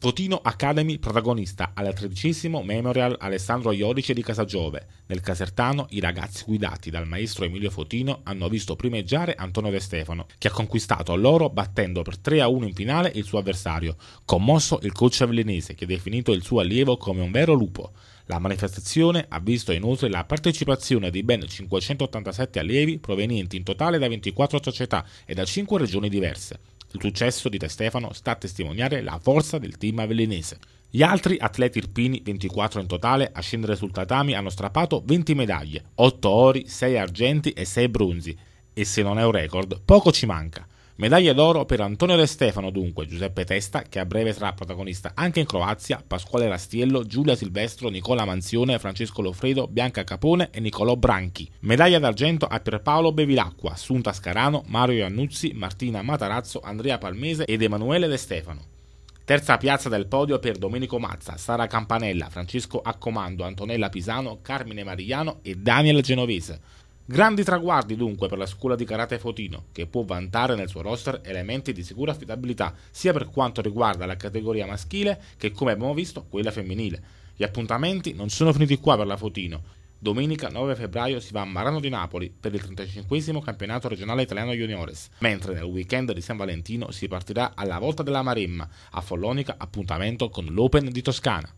Fotino Academy protagonista al tredicesimo Memorial Alessandro Iodice di Casagiove. Nel Casertano i ragazzi guidati dal maestro Emilio Fotino hanno visto primeggiare Antonio De Stefano, che ha conquistato l'oro battendo per 3-1 in finale il suo avversario. Commosso il coach avlenese che ha definito il suo allievo come un vero lupo. La manifestazione ha visto inoltre la partecipazione di ben 587 allievi provenienti in totale da 24 società e da 5 regioni diverse. Il successo di Te Stefano sta a testimoniare la forza del team avellinese. Gli altri atleti irpini, 24 in totale, a scendere sul tatami hanno strappato 20 medaglie, 8 ori, 6 argenti e 6 bronzi. E se non è un record, poco ci manca. Medaglia d'oro per Antonio De Stefano, dunque, Giuseppe Testa, che a breve sarà protagonista anche in Croazia, Pasquale Rastiello, Giulia Silvestro, Nicola Manzione, Francesco Loffredo, Bianca Capone e Nicolò Branchi. Medaglia d'argento a Pierpaolo Bevilacqua, Assunta Scarano, Mario Iannuzzi, Martina Matarazzo, Andrea Palmese ed Emanuele De Stefano. Terza piazza del podio per Domenico Mazza, Sara Campanella, Francesco Accomando, Antonella Pisano, Carmine Mariano e Daniel Genovese. Grandi traguardi dunque per la scuola di karate Fotino, che può vantare nel suo roster elementi di sicura affidabilità, sia per quanto riguarda la categoria maschile che, come abbiamo visto, quella femminile. Gli appuntamenti non sono finiti qua per la Fotino. Domenica 9 febbraio si va a Marano di Napoli per il 35 campionato regionale italiano juniores, mentre nel weekend di San Valentino si partirà alla volta della Maremma, a Follonica appuntamento con l'Open di Toscana.